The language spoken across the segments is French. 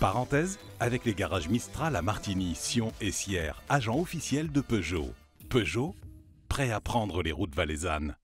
Parenthèse, avec les garages Mistral à Martigny, Sion et Sierre, agent officiel de Peugeot. Peugeot, prêt à prendre les routes valaisannes.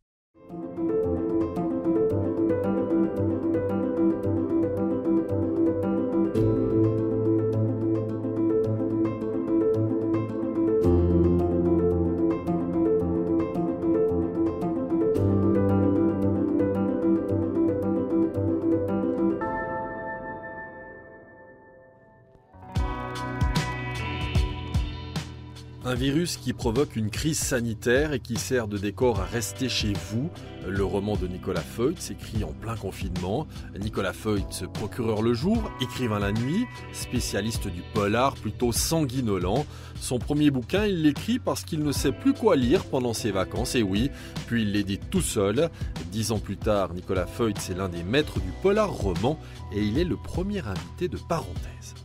virus qui provoque une crise sanitaire et qui sert de décor à Rester chez vous. Le roman de Nicolas Feuillet s'écrit en plein confinement. Nicolas Feuillet, procureur le jour, écrivain la nuit, spécialiste du polar plutôt sanguinolent. Son premier bouquin, il l'écrit parce qu'il ne sait plus quoi lire pendant ses vacances, et oui, puis il l'édite tout seul. Dix ans plus tard, Nicolas Feuillet, est l'un des maîtres du polar roman et il est le premier invité de parenthèse.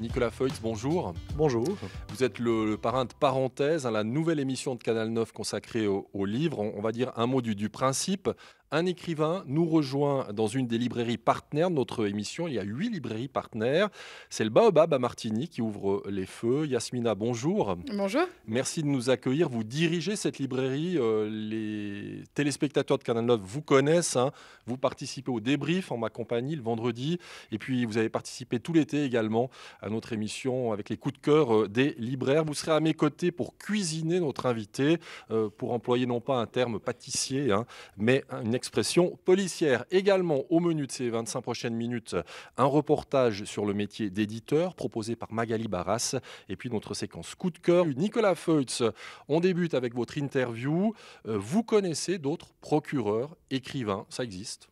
Nicolas Feuillet, bonjour. Bonjour. Vous êtes le, parrain de Parenthèse, à hein, la nouvelle émission de Canal 9 consacrée au, livre. On, va dire un mot du principe un écrivain nous rejoint dans une des librairies partenaires de notre émission. Il y a huit librairies partenaires. C'est le Baobab à Martigny qui ouvre les feux. Yasmina, bonjour. Bonjour. Merci de nous accueillir. Vous dirigez cette librairie. Euh, les téléspectateurs de Canal 9 vous connaissent. Hein. Vous participez au débrief en ma compagnie le vendredi. Et puis, vous avez participé tout l'été également à notre émission avec les coups de cœur euh, des libraires. Vous serez à mes côtés pour cuisiner notre invité, euh, pour employer non pas un terme pâtissier, hein, mais une expression policière. Également au menu de ces 25 prochaines minutes, un reportage sur le métier d'éditeur proposé par Magali Barras et puis notre séquence coup de cœur. Nicolas Feutz, on débute avec votre interview. Euh, vous connaissez d'autres procureurs, écrivains, ça existe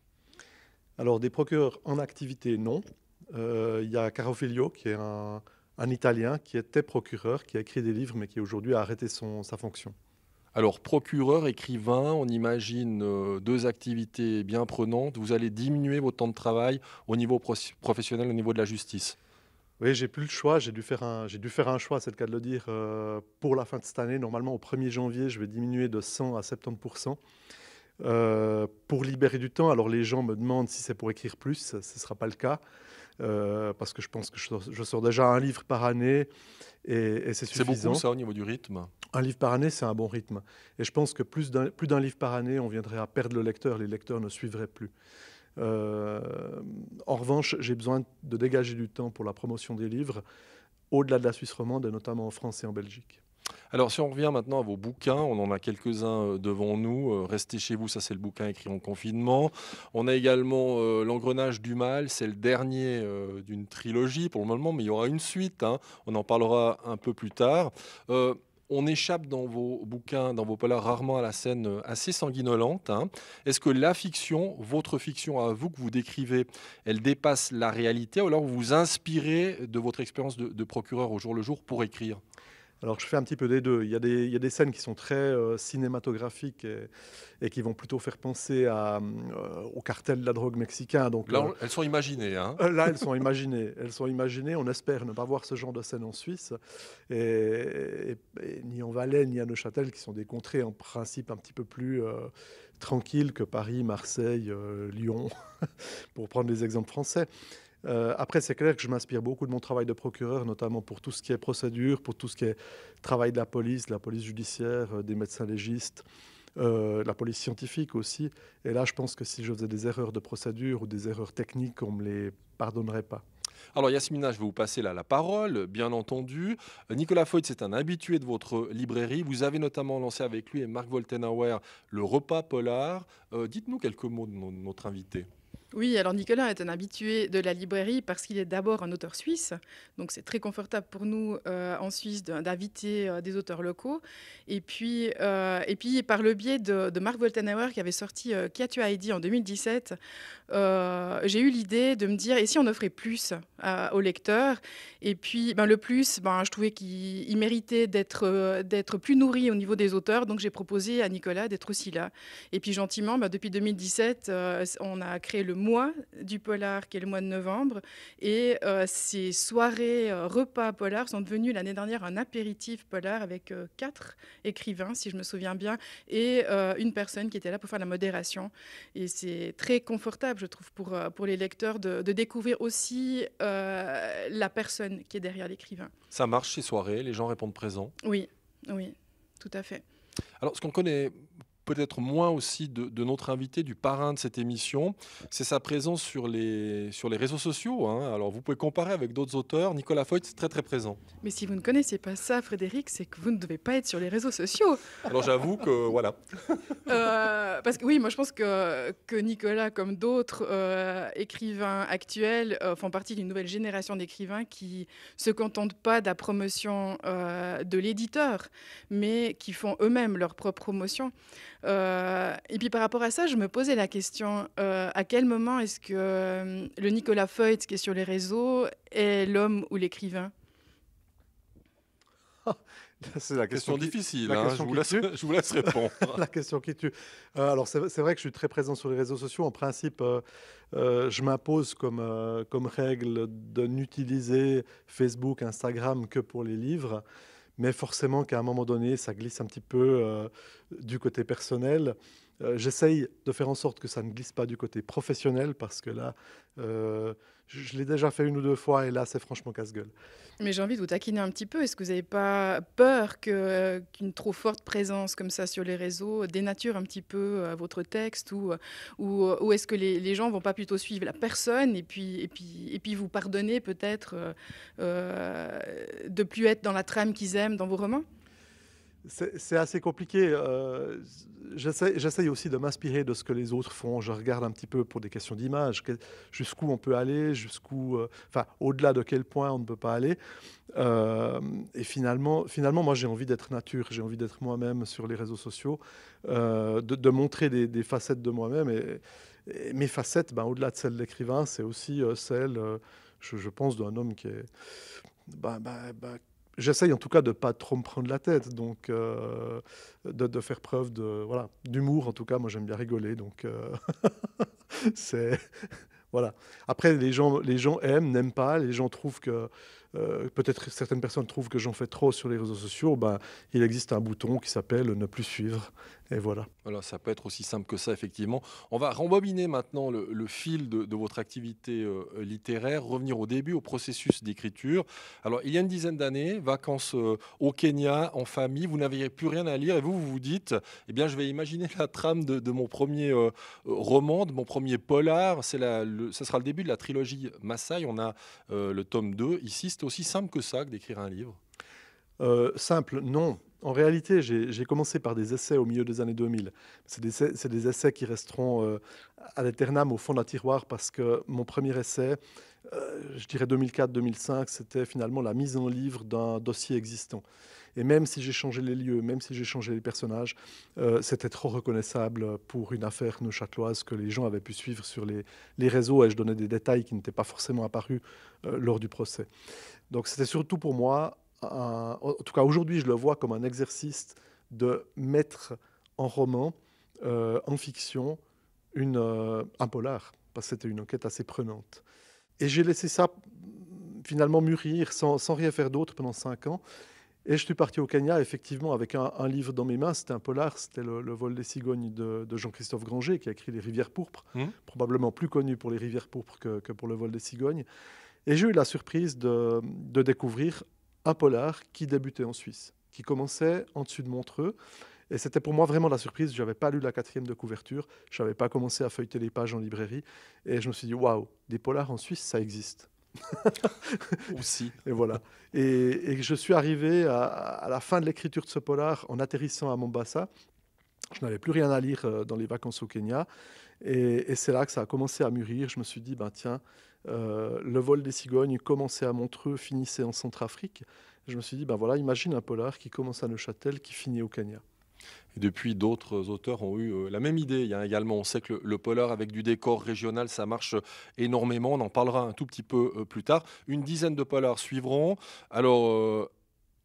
Alors des procureurs en activité, non. Euh, il y a Filio, qui est un, Italien qui était procureur, qui a écrit des livres mais qui aujourd'hui a arrêté sa fonction. Alors, procureur, écrivain, on imagine euh, deux activités bien prenantes. Vous allez diminuer votre temps de travail au niveau professionnel, au niveau de la justice. Oui, j'ai plus le choix. J'ai dû faire un, choix, c'est le cas de le dire. Euh, pour la fin de cette année, normalement, au 1er janvier, je vais diminuer de 100 à 70 euh, pour libérer du temps, alors les gens me demandent si c'est pour écrire plus, ce ne sera pas le cas, parce que je pense que je sors, déjà un livre par année et, c'est suffisant. C'est beaucoup ça au niveau du rythme un livre par année, c'est un bon rythme. Et je pense que plus d'un, livre par année, on viendrait à perdre le lecteur, les lecteurs ne suivraient plus. Euh, en revanche, j'ai besoin de dégager du temps pour la promotion des livres au-delà de la Suisse romande, et notamment en France et en Belgique. Alors si on revient maintenant à vos bouquins, on en a quelques-uns euh, devant nous. Euh, restez chez vous, ça c'est le bouquin écrit en confinement. On a également L'engrenage du mal, c'est le dernier d'une trilogie pour le moment, mais il y aura une suite. Hein. On en parlera un peu plus tard. On échappe dans vos bouquins, dans vos polars, rarement à la scène euh, assez sanguinolente. Hein. Est-ce que la fiction, votre fiction à vous que vous décrivez, elle dépasse la réalité ou alors vous vous inspirez de votre expérience de procureur au jour le jour pour écrire alors je fais un petit peu des deux. Il y a des, scènes qui sont très euh, cinématographiques et, qui vont plutôt faire penser à, euh, au cartel de la drogue mexicain. Donc, là, euh, elles sont imaginées. Hein. là, elles sont imaginées. Elles sont imaginées. On espère ne pas voir ce genre de scène en Suisse. Et, ni en Valais, ni à Neuchâtel, qui sont des contrées en principe un petit peu plus tranquilles que Paris, Marseille, Lyon, pour prendre des exemples français. Euh, après, c'est clair que je m'inspire beaucoup de mon travail de procureur, notamment pour tout ce qui est procédure, pour tout ce qui est travail de la police, de la police judiciaire, euh, des médecins légistes, euh, la police scientifique aussi. Et là, je pense que si je faisais des erreurs de procédure ou des erreurs techniques, on ne me les pardonnerait pas. Alors Yasmina, je vais vous passer là la parole, bien entendu. Nicolas Foyt, c'est un habitué de votre librairie. Vous avez notamment lancé avec lui et Marc Voltenauer le repas polar. Dites-nous quelques mots de notre invité. Oui, alors Nicolas est un habitué de la librairie parce qu'il est d'abord un auteur suisse. Donc c'est très confortable pour nous euh, en Suisse d'inviter euh, des auteurs locaux. Et puis, euh, et puis par le biais de, de Mark Woltenhauer qui avait sorti "Qui a Heidi en 2017, j'ai eu l'idée de me dire et si on offrait plus aux lecteurs Et puis ben, le plus, ben, je trouvais qu'il méritait d'être d'être plus nourri au niveau des auteurs. Donc j'ai proposé à Nicolas d'être aussi là. Et puis gentiment, ben, depuis 2017, on a créé le mois du polar, qui est le mois de novembre. Et euh, ces soirées euh, repas polar sont devenues l'année dernière un apéritif polar avec euh, quatre écrivains, si je me souviens bien, et une personne qui était là pour faire la modération. Et c'est très confortable, je trouve, pour, pour les lecteurs de, de découvrir aussi la personne qui est derrière l'écrivain. Ça marche ces soirées, les gens répondent présents Oui, oui, tout à fait. Alors, ce qu'on connaît peut-être moins aussi de, notre invité, du parrain de cette émission, c'est sa présence sur les, sur les réseaux sociaux. Hein. Alors vous pouvez comparer avec d'autres auteurs. Nicolas Foyt, c'est très très présent. Mais si vous ne connaissez pas ça, Frédéric, c'est que vous ne devez pas être sur les réseaux sociaux. Alors j'avoue que voilà. Euh, parce que oui, moi je pense que, que Nicolas, comme d'autres euh, écrivains actuels, euh, font partie d'une nouvelle génération d'écrivains qui se contentent pas de la promotion de l'éditeur, mais qui font eux-mêmes leur propre promotion. Euh, et puis par rapport à ça, je me posais la question, euh, à quel moment est-ce que euh, le Nicolas Feucht qui est sur les réseaux est l'homme ou l'écrivain ah, C'est la question, difficile, hein, je, vous laisse, répondre. la question qui tue. alors c'est vrai que je suis très présent sur les réseaux sociaux. En principe, je m'impose comme, comme règle de n'utiliser Facebook, Instagram que pour les livres mais forcément qu'à un moment donné, ça glisse un petit peu euh, du côté personnel. Euh, j'essaye de faire en sorte que ça ne glisse pas du côté professionnel, parce que là, euh, je, l'ai déjà fait une ou deux fois et là, c'est franchement casse-gueule. Mais j'ai envie de vous taquiner un petit peu. Est-ce que vous n'avez pas peur euh, qu'une trop forte présence comme ça sur les réseaux dénature un petit peu euh, votre texte ou, euh, ou, est-ce que les, gens vont pas plutôt suivre la personne et puis, et puis, et puis vous pardonner peut-être de plus être dans la trame qu'ils aiment dans vos romans c'est assez compliqué. Euh, J'essaye aussi de m'inspirer de ce que les autres font. Je regarde un petit peu pour des questions d'image, jusqu'où on peut aller, jusqu'où, euh, enfin, au-delà de quel point on ne peut pas aller. Euh, et finalement, finalement, moi, j'ai envie d'être nature, j'ai envie d'être moi-même sur les réseaux sociaux, euh, de, montrer des, facettes de moi-même. Et, mes facettes, ben, au-delà de celles d'écrivain, c'est aussi celles, je, pense, d'un homme qui est ben, ben, ben, j'essaye en tout cas de pas trop me prendre la tête, donc euh, de, faire preuve de voilà d'humour en tout cas. Moi j'aime bien rigoler, donc euh, c'est voilà. Après les gens les gens aiment n'aiment pas, les gens trouvent que euh, peut-être certaines personnes trouvent que j'en fais trop sur les réseaux sociaux, Ben, il existe un bouton qui s'appelle ne plus suivre. Et voilà. Alors, ça peut être aussi simple que ça, effectivement. On va rembobiner maintenant le, fil de, votre activité euh, littéraire, revenir au début, au processus d'écriture. Alors, il y a une dizaine d'années, vacances euh, au Kenya, en famille, vous n'aviez plus rien à lire et vous, vous dites, eh bien, je vais imaginer la trame de, mon premier roman, de mon premier polar. C'est ça sera le début de la trilogie Maasai. On a le tome 2 ici c'est aussi simple que ça que d'écrire un livre euh, Simple, non. En réalité, j'ai commencé par des essais au milieu des années 2000. C'est des, des, essais qui resteront euh, à l'éternam au fond d'un tiroir parce que mon premier essai, euh, je dirais 2004-2005, c'était finalement la mise en livre d'un dossier existant. Et même si j'ai changé les lieux, même si j'ai changé les personnages, euh, c'était trop reconnaissable pour une affaire neuchâteloise que les gens avaient pu suivre sur les, réseaux et je donnais des détails qui n'étaient pas forcément apparus euh, lors du procès. Donc c'était surtout pour moi, en tout cas aujourd'hui je le vois comme un exercice de mettre en roman, euh, en fiction, une, un polar, parce que c'était une enquête assez prenante. Et j'ai laissé ça finalement mûrir sans, sans rien faire d'autre pendant cinq ans. Et je suis parti au Kenya, effectivement, avec un, livre dans mes mains. C'était un polar, c'était le, vol des cigognes de, Jean-Christophe Granger, qui a écrit Les Rivières pourpres, mmh. probablement plus connu pour Les Rivières pourpres que, pour le vol des cigognes. Et j'ai eu la surprise de, de, découvrir un polar qui débutait en Suisse, qui commençait en dessus de Montreux. Et c'était pour moi vraiment la surprise. Je n'avais pas lu la quatrième de couverture, je n'avais pas commencé à feuilleter les pages en librairie. Et je me suis dit, waouh, des polars en Suisse, ça existe. Aussi. et voilà. Et, je suis arrivé à, la fin de l'écriture de ce polar en atterrissant à Mombasa. Je n'avais plus rien à lire euh, dans les vacances au Kenya. Et, c'est là que ça a commencé à mûrir. Je me suis dit, ben tiens, euh, le vol des cigognes commençait à Montreux, finissait en Centrafrique. Je me suis dit, ben voilà, imagine un polar qui commence à Neuchâtel, qui finit au Kenya depuis, d'autres auteurs ont eu euh, la même idée. Il y a également, on sait que le, le, polar avec du décor régional, ça marche euh, énormément. On en parlera un tout petit peu euh, plus tard. Une dizaine de polars suivront. Alors,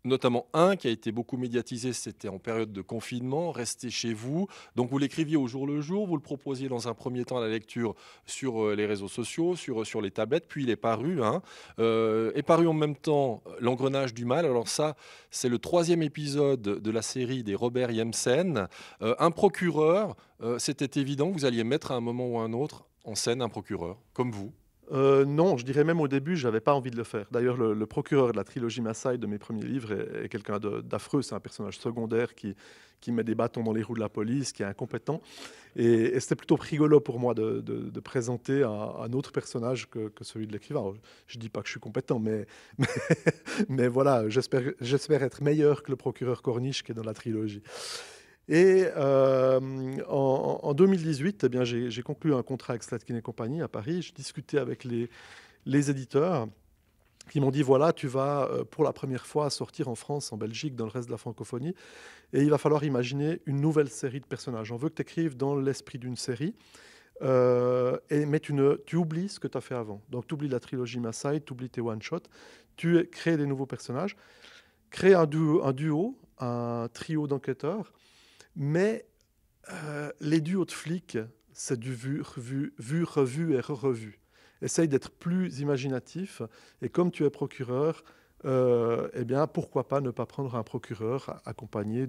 notamment un qui a été beaucoup médiatisé, c'était en période de confinement, restez chez vous. Donc vous l'écriviez au jour le jour, vous le proposiez dans un premier temps à la lecture sur euh, les réseaux sociaux, sur, sur les tablettes, puis il est paru. Hein. Euh, est paru en même temps euh, L'engrenage du mal. Alors ça, c'est le troisième épisode de la série des Robert Jemsen. un procureur, c'était évident vous alliez mettre à un moment ou à un autre en scène un procureur, comme vous. Euh, non, je dirais même au début, je n'avais pas envie de le faire. D'ailleurs, le, procureur de la trilogie Maasai de mes premiers livres est, quelqu'un d'affreux. C'est un personnage secondaire qui, met des bâtons dans les roues de la police, qui est incompétent. Et, c'était plutôt rigolo pour moi de, présenter un, autre personnage que, celui de l'écrivain. Je ne dis pas que je suis compétent, mais, mais, mais voilà, j'espère être meilleur que le procureur Corniche qui est dans la trilogie. Et euh, en, 2018, eh j'ai, conclu un contrat avec Slatkin et compagnie à Paris. Je discutais avec les, éditeurs qui m'ont dit voilà, tu vas euh, pour la première fois sortir en France, en Belgique, dans le reste de la francophonie, et il va falloir imaginer une nouvelle série de personnages. On veut que tu écrives dans l'esprit d'une série. Euh, et, mais tu, tu oublies ce que tu as fait avant. Donc tu oublies la trilogie Maasai, tu oublies tes one-shots, tu crées des nouveaux personnages, crée un, duo, un trio d'enquêteurs mais euh, les duos de flics, c'est du vu, revu, vu, revu et revu Essaye d'être plus imaginatif. Et comme tu es procureur, euh, eh bien, pourquoi pas ne pas prendre un procureur accompagné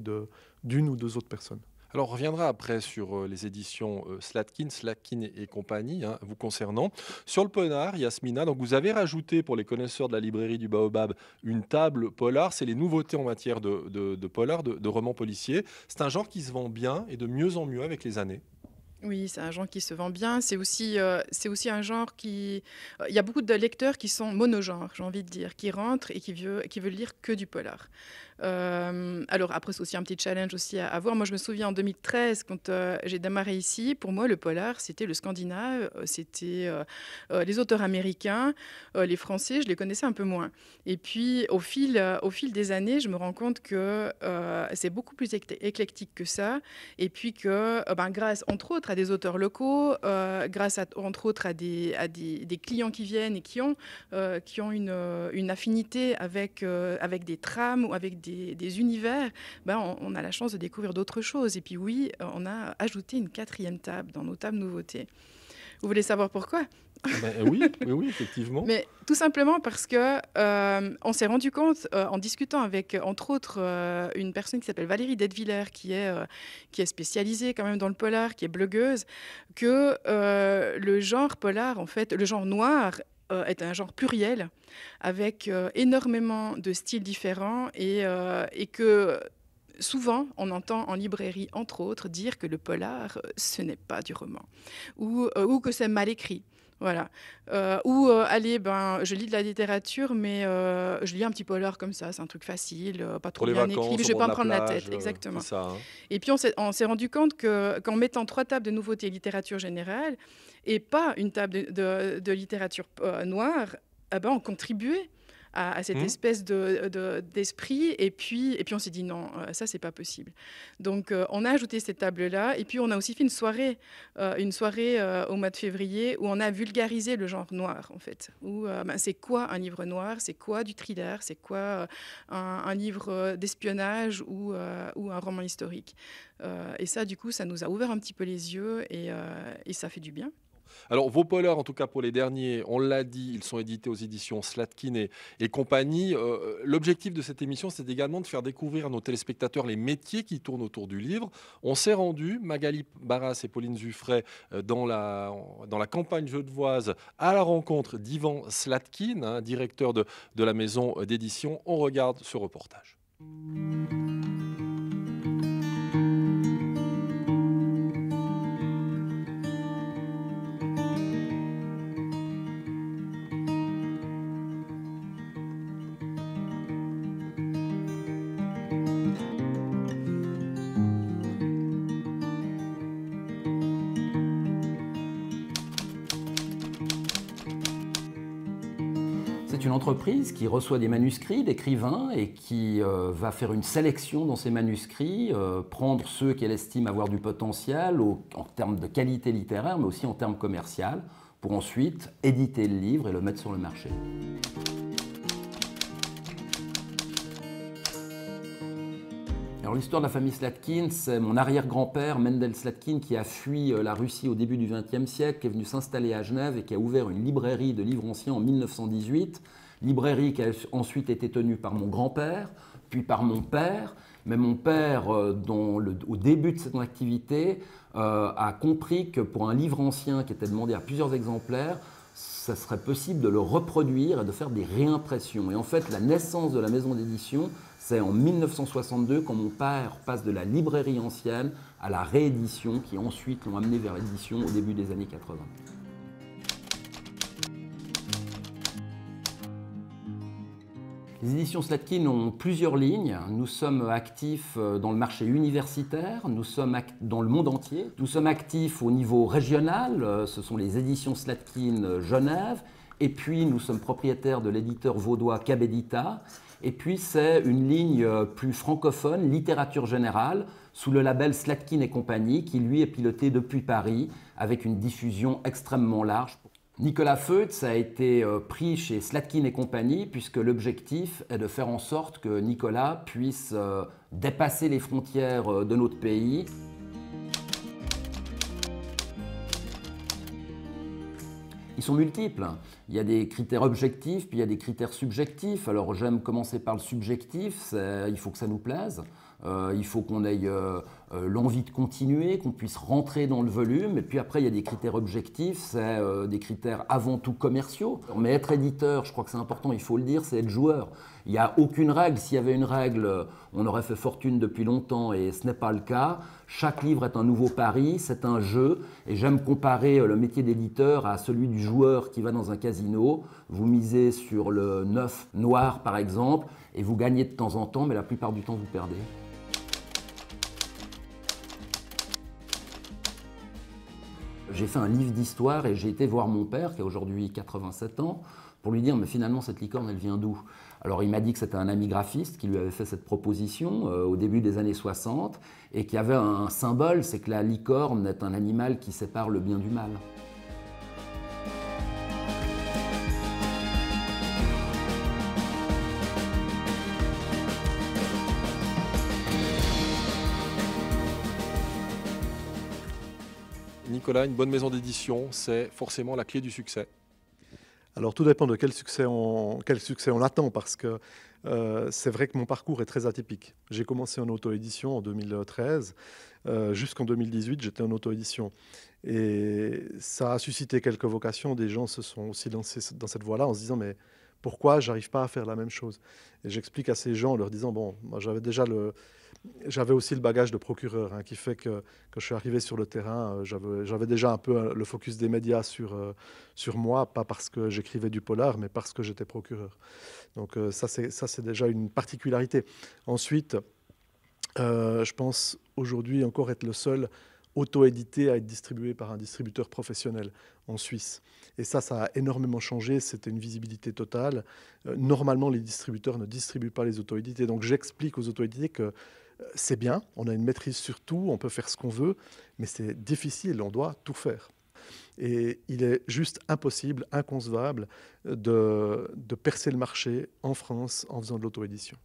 d'une ou deux autres personnes alors, on reviendra après sur euh, les éditions euh, Slatkin, Slatkin et, compagnie, hein, vous concernant. Sur le polar, Yasmina, donc vous avez rajouté pour les connaisseurs de la librairie du Baobab une table polar. C'est les nouveautés en matière de, polar, de, romans policiers. C'est un genre qui se vend bien et de mieux en mieux avec les années. Oui, c'est un genre qui se vend bien. C'est aussi, euh, c'est aussi un genre qui. Il y a beaucoup de lecteurs qui sont monogenres, j'ai envie de dire, qui rentrent et qui veulent qui lire que du polar. Euh, alors après, c'est aussi un petit challenge aussi à avoir. Moi, je me souviens en 2013, quand euh, j'ai démarré ici, pour moi, le polar, c'était le scandinave, euh, c'était les auteurs américains, les Français, je les connaissais un peu moins. Et puis, au fil, au fil des années, je me rends compte que c'est beaucoup plus éclectique que ça. Et puis que, ben, grâce, entre autres, à des auteurs locaux, grâce, entre autres, à des, des, clients qui viennent et qui ont, qui ont une, affinité avec, avec des trames ou avec des des, univers, ben on, a la chance de découvrir d'autres choses. Et puis oui, on a ajouté une quatrième table dans nos tables nouveautés. Vous voulez savoir pourquoi ah ben, oui, oui, effectivement. Mais tout simplement parce que euh, on s'est rendu compte euh, en discutant avec, entre autres, euh, une personne qui s'appelle Valérie Detwiler, qui est qui est spécialisée quand même dans le polar, qui est blogueuse, que le genre polar, en fait, le genre noir est euh, un genre pluriel, avec euh, énormément de styles différents euh, et, que Souvent, on entend en librairie, entre autres, dire que le polar, ce n'est pas du roman, ou, ou que c'est mal écrit, voilà. Euh, ou euh, allez, ben, je lis de la littérature, mais euh, je lis un petit polar comme ça, c'est un truc facile, pas trop bien écrit, je vais pas me prendre la tête, exactement. Hein. Et puis on s'est rendu compte que qu'en mettant trois tables de nouveautés littérature générale et pas une table de, littérature noire, eh ben, on contribuait à, cette hmm. espèce d'esprit. De, d'esprit et, puis, et puis on s'est dit non, euh, ça c'est pas possible. Donc euh, on a ajouté cette table-là. Et puis on a aussi fait une soirée, euh, une soirée au mois de février où on a vulgarisé le genre noir en fait. Où ben, c'est quoi un livre noir C'est quoi du thriller C'est quoi un, un, livre d'espionnage ou, ou un roman historique et ça, du coup, ça nous a ouvert un petit peu les yeux et, et ça fait du bien. Alors, vos polars, en tout cas pour les derniers, on l'a dit, ils sont édités aux éditions Slatkin et, compagnie. Euh, l'objectif de cette émission, c'est également de faire découvrir à nos téléspectateurs les métiers qui tournent autour du livre. On s'est rendu, Magali Barras et Pauline Zuffray, euh, dans la, dans la campagne genevoise, à la rencontre d'Ivan Slatkin, hein, directeur de la maison d'édition. On regarde ce reportage. entreprise qui reçoit des manuscrits d'écrivains et qui euh, va faire une sélection dans ces manuscrits, euh, prendre ceux qu'elle estime avoir du potentiel en termes de qualité littéraire, mais aussi en termes commercial, pour ensuite éditer le livre et le mettre sur le marché. Alors l'histoire de la famille Slatkin, c'est mon arrière-grand-père, Mendel Slatkin, qui a fui euh, la Russie au début du XXe siècle, qui est venu s'installer à Genève et qui a ouvert une librairie de livres anciens en 1918 librairie qui a ensuite été tenue par mon grand-père, puis par mon père. Mais mon père, euh, au début de cette activité, euh, a compris que pour un livre ancien qui était demandé à plusieurs exemplaires, ça serait possible de le reproduire et de faire des réimpressions. Et en fait, la naissance de la maison d'édition, c'est en 1962 quand mon père passe de la librairie ancienne à la réédition qui ensuite l'ont amené vers l'édition au début des années 80. Les éditions Slatkin ont plusieurs lignes. Nous sommes actifs euh, dans le marché universitaire, nous sommes dans le monde entier. Nous sommes actifs au niveau régional, euh, ce sont les éditions Slatkin euh, Genève. Et puis nous sommes propriétaires de l'éditeur vaudois Cabedita. Et puis c'est une ligne plus francophone, littérature générale, sous le label Slatkin et compagnie, qui lui est piloté depuis Paris, avec une diffusion extrêmement large. Nicolas Feutz a été euh, pris chez Slatkin et compagnie puisque l'objectif est de faire en sorte que Nicolas puisse euh, dépasser les frontières euh, de notre pays. Ils sont multiples. Hein. Il y a des critères objectifs, puis il y a des critères subjectifs. Alors j'aime commencer par le subjectif, il faut que ça nous plaise. il faut qu'on aille euh, l'envie de continuer, qu'on puisse rentrer dans le volume. Et puis après, il y a des critères objectifs, c'est euh, des critères avant tout commerciaux. Mais être éditeur, je crois que c'est important, il faut le dire, c'est être joueur. Il n'y a aucune règle. S'il y avait une règle, euh, on aurait fait fortune depuis longtemps et ce n'est pas le cas. Chaque livre est un nouveau pari, c'est un jeu. Et j'aime comparer le métier d'éditeur à celui du joueur qui va dans un casino. Vous misez sur le neuf noir, par exemple, et vous gagnez de temps en temps, mais la plupart du temps, vous perdez. j'ai fait un livre d'histoire et j'ai été voir mon père, qui a aujourd'hui 87 ans, pour lui dire, mais finalement, cette licorne, elle vient d'où Alors, il m'a dit que c'était un ami graphiste qui lui avait fait cette proposition euh, au début des années 60 et qui avait un symbole, c'est que la licorne est un animal qui sépare le bien du mal. Nicolas, une bonne maison d'édition, c'est forcément la clé du succès alors tout dépend de quel succès on, quel succès on attend parce que euh, c'est vrai que mon parcours est très atypique. J'ai commencé en auto-édition en 2013. Euh, jusqu'en 2018, j'étais en auto-édition. Et ça a suscité quelques vocations. Des gens se sont aussi lancés dans cette voie-là en se disant mais pourquoi j'arrive pas à faire la même chose Et j'explique à ces gens en leur disant bon, moi j'avais déjà le, j'avais aussi le bagage de procureur, hein, qui fait que quand je suis arrivé sur le terrain, euh, j'avais déjà un peu euh, le focus des médias sur, euh, sur moi, pas parce que j'écrivais du polar, mais parce que j'étais procureur. Donc c'est ça, c'est déjà une particularité. Ensuite, je pense aujourd'hui encore être le seul auto-édité à être distribué par un distributeur professionnel en Suisse. Et ça, ça a énormément changé, c'était une visibilité totale. normalement, les distributeurs ne distribuent pas les auto-édités. Donc j'explique aux auto-édités que c'est bien, on a une maîtrise sur tout, on peut faire ce qu'on veut, mais c'est difficile, on doit tout faire. Et il est juste impossible, inconcevable de, percer le marché en France en faisant de l'auto-édition.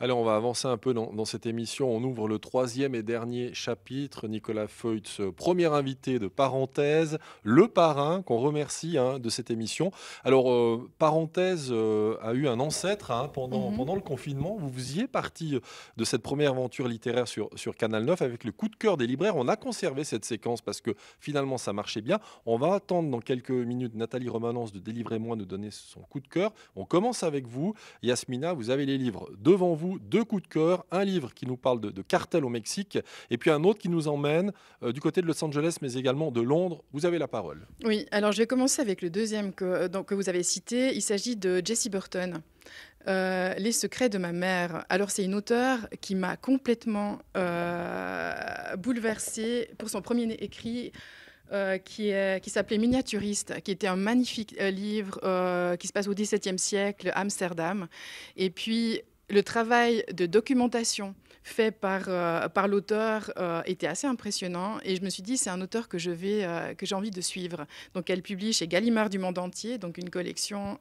Allez, on va avancer un peu dans, cette émission. On ouvre le troisième et dernier chapitre. Nicolas Feutz, premier invité de parenthèse, le parrain qu'on remercie hein, de cette émission. Alors, euh, parenthèse euh, a eu un ancêtre hein, mhm. pendant, le confinement. Vous vous y êtes parti euh, de cette première aventure littéraire sur, Canal 9 avec le coup de cœur des libraires. On a conservé cette séquence parce que finalement, ça marchait bien. On va attendre dans quelques minutes Nathalie Romanence de délivrer moi de donner son coup de cœur. On commence avec vous. Yasmina, vous avez les livres devant vous deux coups de cœur, un livre qui nous parle de, de cartel au Mexique et puis un autre qui nous emmène euh, du côté de Los Angeles mais également de Londres. Vous avez la parole. Oui, alors je vais commencer avec le deuxième que, euh, donc, que vous avez cité. Il s'agit de Jesse Burton. Euh, les secrets de ma mère. Alors c'est une auteure qui m'a complètement bouleversée pour son premier écrit. qui, qui s'appelait Miniaturiste, qui était un magnifique livre qui se passe au XVIIe siècle, Amsterdam. Et puis, le travail de documentation fait par, euh, par l'auteur euh, était assez impressionnant et je me suis dit c'est un auteur que je euh, j'ai envie de suivre. Donc elle publie chez Gallimard du monde entier, donc une collection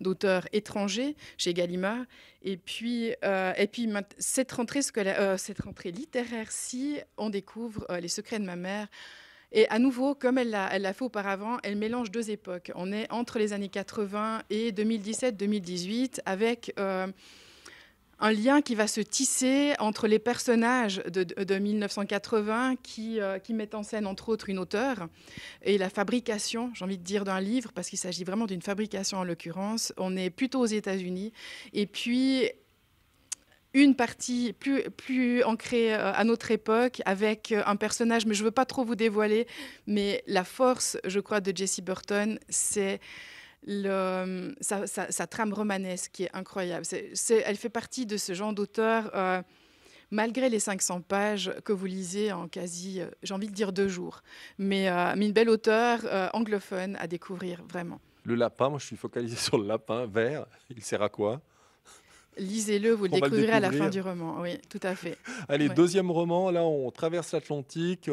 d'auteurs étrangers chez Gallimard et puis et puis cette rentrée cette rentrée littéraire si on découvre les secrets de ma mère et à nouveau, comme elle l'a fait auparavant, elle mélange deux époques. On est entre les années 80 et 2017-2018 avec un lien qui va se tisser entre les personnages de, 1980 qui, euh, qui, mettent en scène entre autres une auteure et la fabrication, j'ai envie de dire, d'un livre, parce qu'il s'agit vraiment d'une fabrication en l'occurrence. On est plutôt aux États-Unis. Et puis, une partie plus, plus ancrée euh, à notre époque avec euh, un personnage, mais je ne veux pas trop vous dévoiler, mais la force, je crois, de Jesse Burton, c'est le, euh, sa, trame romanesque qui est incroyable. elle fait partie de ce genre d'auteur, euh, malgré les 500 pages que vous lisez en quasi, euh, j'ai envie de dire deux jours, mais, une belle auteure anglophone à découvrir vraiment. Le lapin, moi je suis focalisé sur le lapin vert, il sert à quoi Lisez-le, vous le découvrirez à la fin du roman, oui, tout à fait. Allez, deuxième roman, là on traverse l'Atlantique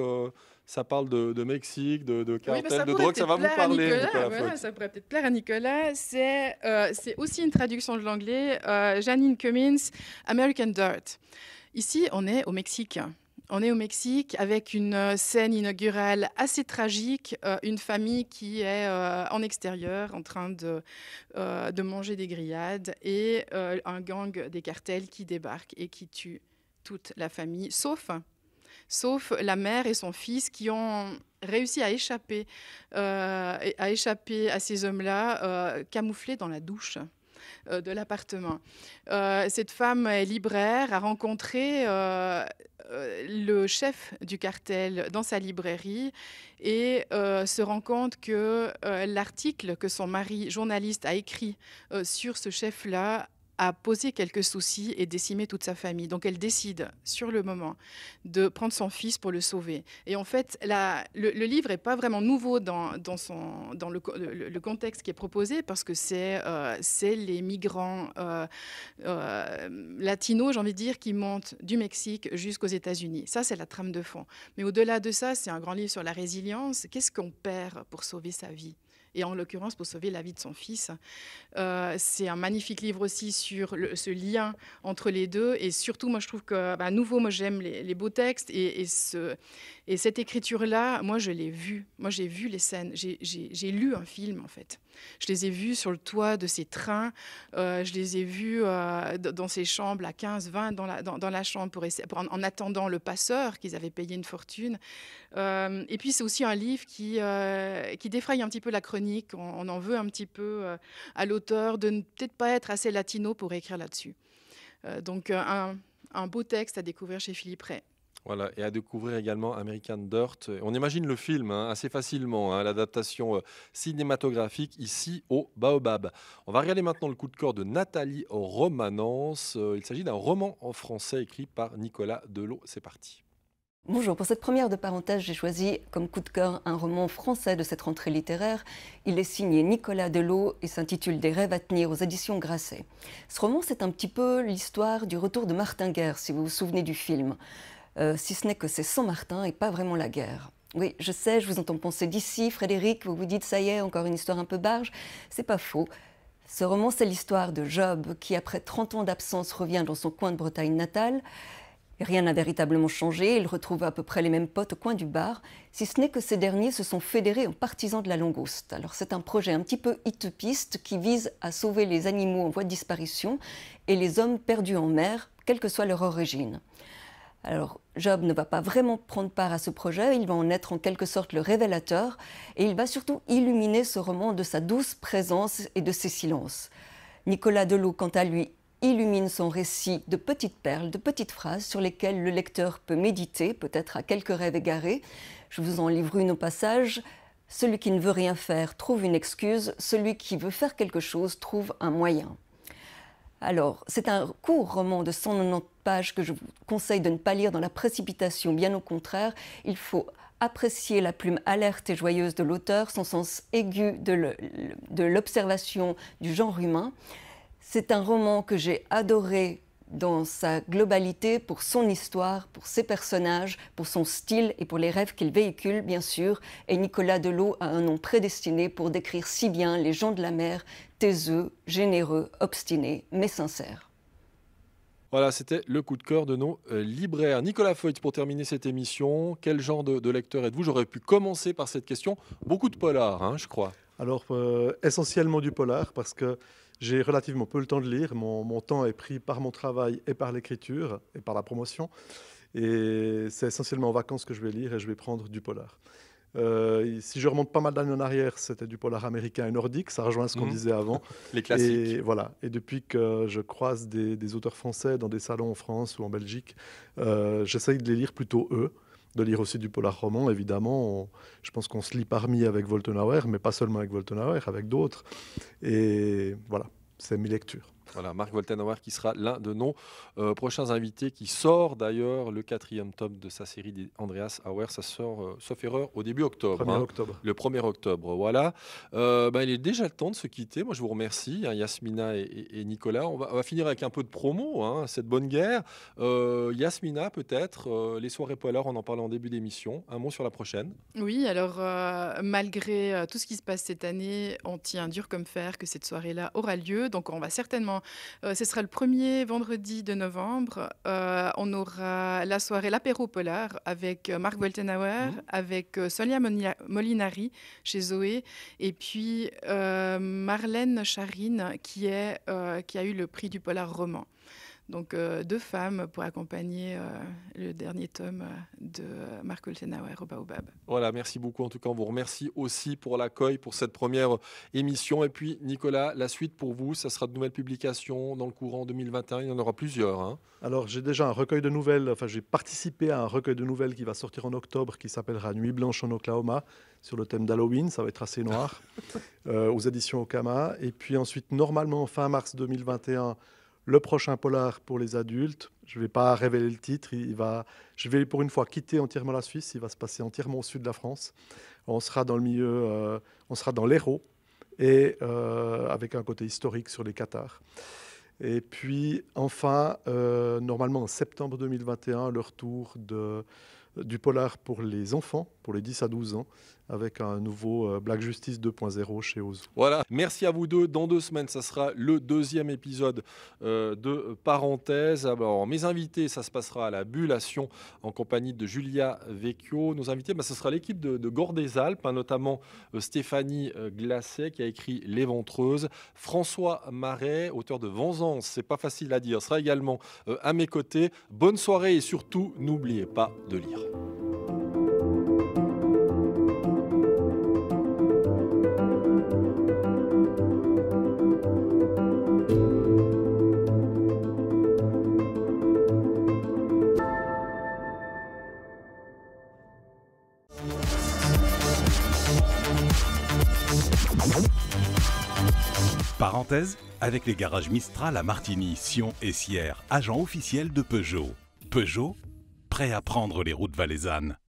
ça parle de, Mexique, de, de cartel, de drogue, ça va vous parler. Nicolas, ça pourrait peut-être plaire à Nicolas. Euh, c'est aussi une traduction de l'anglais, euh, Janine Cummins, American Dirt. Ici, on est au Mexique. On est au Mexique avec une euh, scène inaugurale assez tragique, euh, une famille qui est en extérieur en train de, de manger des grillades et un gang des cartels qui débarque et qui tue toute la famille, sauf sauf la mère et son fils qui ont réussi à échapper, euh, à, ces hommes-là, euh, camouflés dans la douche euh, de l'appartement. cette femme est libraire, a rencontré le chef du cartel dans sa librairie et se rend compte que l'article que son mari journaliste a écrit sur ce chef-là a posé quelques soucis et décimé toute sa famille. Donc elle décide sur le moment de prendre son fils pour le sauver. Et en fait, le, livre n'est pas vraiment nouveau dans, le, contexte qui est proposé parce que c'est euh, les migrants euh, euh, latinos, j'ai envie de dire, qui montent du Mexique jusqu'aux États-Unis. Ça, c'est la trame de fond. Mais au-delà de ça, c'est un grand livre sur la résilience. Qu'est-ce qu'on perd pour sauver sa vie et en l'occurrence pour sauver la vie de son fils. Euh, c'est un magnifique livre aussi sur ce lien entre les deux et surtout moi je trouve que, bah, à nouveau, moi j'aime les, beaux textes et, ce, et cette écriture-là, moi je l'ai vue, moi j'ai vu les scènes, j'ai lu un film en fait. Je les ai vus sur le toit de ces trains, euh, je les ai vus euh, dans ces chambres à 15, 20 dans la, chambre pour essayer, en, attendant le passeur qu'ils avaient payé une fortune. Euh, et puis c'est aussi un livre qui, qui un petit peu la chronique, on, en veut un petit peu à l'auteur de ne peut-être pas être assez latino pour écrire là-dessus. donc un, un beau texte à découvrir chez Philippe Ray. Voilà, et à découvrir également American Dirt. On imagine le film hein, assez facilement, hein, l'adaptation euh, cinématographique ici au Baobab. On va regarder maintenant le coup de corps de Nathalie Romanence. Euh, il s'agit d'un roman en français écrit par Nicolas Delot. C'est parti. Bonjour, pour cette première de parenthèse, j'ai choisi comme coup de cœur un roman français de cette rentrée littéraire. Il est signé Nicolas Delot et s'intitule Des rêves à tenir aux éditions Grasset. Ce roman, c'est un petit peu l'histoire du retour de Martin Guerre, si vous vous souvenez du film. Euh, si ce n'est que c'est Saint-Martin et pas vraiment la guerre. Oui, je sais, je vous entends penser d'ici, Frédéric, vous vous dites, ça y est, encore une histoire un peu barge. C'est pas faux. Ce roman, c'est l'histoire de Job qui, après 30 ans d'absence, revient dans son coin de Bretagne natale. Rien n'a véritablement changé, il retrouve à peu près les mêmes potes au coin du bar, si ce n'est que ces derniers se sont fédérés en partisans de la langouste. Alors c'est un projet un petit peu utopiste qui vise à sauver les animaux en voie de disparition et les hommes perdus en mer, quelle que soit leur origine. Alors, Job ne va pas vraiment prendre part à ce projet, il va en être en quelque sorte le révélateur, et il va surtout illuminer ce roman de sa douce présence et de ses silences. Nicolas Delot, quant à lui, illumine son récit de petites perles, de petites phrases sur lesquelles le lecteur peut méditer, peut-être à quelques rêves égarés. Je vous en livre une au passage. Celui qui ne veut rien faire trouve une excuse, celui qui veut faire quelque chose trouve un moyen. Alors, c'est un court roman de 190 pages que je vous conseille de ne pas lire dans la précipitation. Bien au contraire, il faut apprécier la plume alerte et joyeuse de l'auteur, son sens aigu de l'observation du genre humain. C'est un roman que j'ai adoré dans sa globalité, pour son histoire, pour ses personnages, pour son style et pour les rêves qu'il véhicule, bien sûr. Et Nicolas Delot a un nom prédestiné pour décrire si bien les gens de la mer, taiseux, généreux, obstiné, mais sincère. Voilà, c'était le coup de cœur de nos euh, libraires. Nicolas Feuillet, pour terminer cette émission, quel genre de, lecteur êtes-vous J'aurais pu commencer par cette question. Beaucoup de polar, hein, je crois. Alors, euh, essentiellement du polar, parce que j'ai relativement peu le temps de lire. Mon, mon, temps est pris par mon travail et par l'écriture et par la promotion. Et c'est essentiellement en vacances que je vais lire et je vais prendre du polar. Euh, si je remonte pas mal d'années en arrière, c'était du polar américain et nordique. Ça rejoint ce qu'on mhm. disait avant. Les classiques. Et voilà. Et depuis que je croise des, auteurs français dans des salons en France ou en Belgique, euh, j'essaye de les lire plutôt eux. De lire aussi du polar roman, évidemment. je pense qu'on se lit parmi avec Voltenauer, mais pas seulement avec Voltenauer, avec d'autres. Et voilà, c'est mes lectures. Voilà, Marc Voltenauer qui sera l'un de nos euh, prochains invités, qui sort d'ailleurs le quatrième tome de sa série Andreas Auer. Ça sort, euh, sauf erreur, au début octobre. Hein. Le 1er octobre, voilà. Euh, bah, il est déjà le temps de se quitter. Moi, je vous remercie, hein, Yasmina et, Nicolas. On va, finir avec un peu de promo, hein, cette bonne guerre. Yasmina, peut-être, les soirées polaires, on en parlait en début d'émission. Un mot sur la prochaine. Oui, alors, malgré tout ce qui se passe cette année, on tient dur comme fer que cette soirée-là aura lieu. Donc, on va certainement euh, ce sera le premier vendredi de novembre. Euh, on aura la soirée L'apéro Polar avec euh, Marc Weltenhauer mhm. avec Solia Molinari chez Zoé, et puis Marlène Charine qui, qui a eu le prix du polar roman. Donc euh, deux femmes pour accompagner euh, le dernier tome euh, de Marc Olsenauer au Baobab. Voilà, merci beaucoup. En tout cas, on vous remercie aussi pour l'accueil, pour cette première émission. Et puis, Nicolas, la suite pour vous, ça sera de nouvelles publications dans le courant 2021. Il y en aura plusieurs. Hein. Alors, j'ai déjà un recueil de nouvelles, enfin, j'ai participé à un recueil de nouvelles qui va sortir en octobre qui s'appellera Nuit blanche en Oklahoma sur le thème d'Halloween, ça va être assez noir, aux éditions Okama. Et puis ensuite, normalement, fin mars 2021, le prochain polar pour les adultes. Je ne vais pas révéler le titre. Il va, je vais pour une fois quitter entièrement la Suisse. Il va se passer entièrement au sud de la France. On sera dans le milieu, euh, on sera dans l'Hérault et euh, avec un côté historique sur les Qatars. Et puis enfin, euh, normalement en septembre 2021, le retour du polar pour les enfants pour les 10 à 12 ans avec un nouveau euh, Black Justice 2.0 chez Ozu. Voilà, merci à vous deux. Dans deux semaines, ça sera le deuxième épisode euh, de Parenthèse. Alors, mes invités, ça se passera à la Bulation, en compagnie de Julia Vecchio. Nos invités, bah, ce sera l'équipe de, de des Alpes, hein, notamment euh, Stéphanie Glacet qui a écrit Les Ventreuses. François Marais, auteur de Vengeance, c'est pas facile à dire, sera également à mes côtés. Bonne soirée et surtout, n'oubliez pas de lire. Parenthèse, avec les garages Mistral à Martigny, Sion et Sierre, agent officiel de Peugeot. Peugeot, prêt à prendre les routes valaisannes.